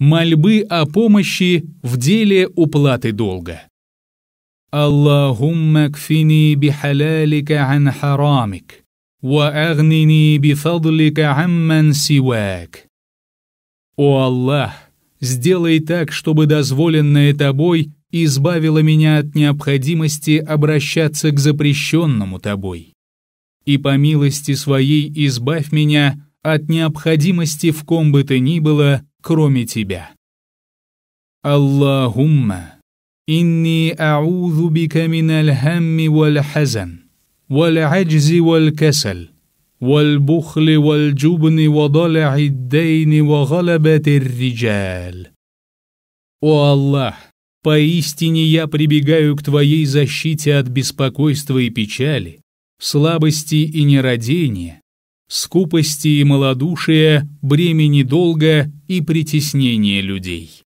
Мольбы о помощи в деле уплаты долга. Аллахумма кфини бихалалика ан харамик, ва агнини бифадлика амман сивак. О Аллах, сделай так, чтобы дозволенное тобой избавило меня от необходимости обращаться к запрещенному тобой. И по милости своей избавь меня от необходимости в ком бы то ни было кроме тебя. Аллахумма, инни аузу бика миналь хамми валь хазан, валь аджзи валь касаль. والبخل والجبن وضلع الدين وغلبة الرجال. О Аллах, поистине я прибегаю к Твоей защите от беспокойства и печали, слабости и нерадения, скупости и малодушия, бремени долга и притеснение людей.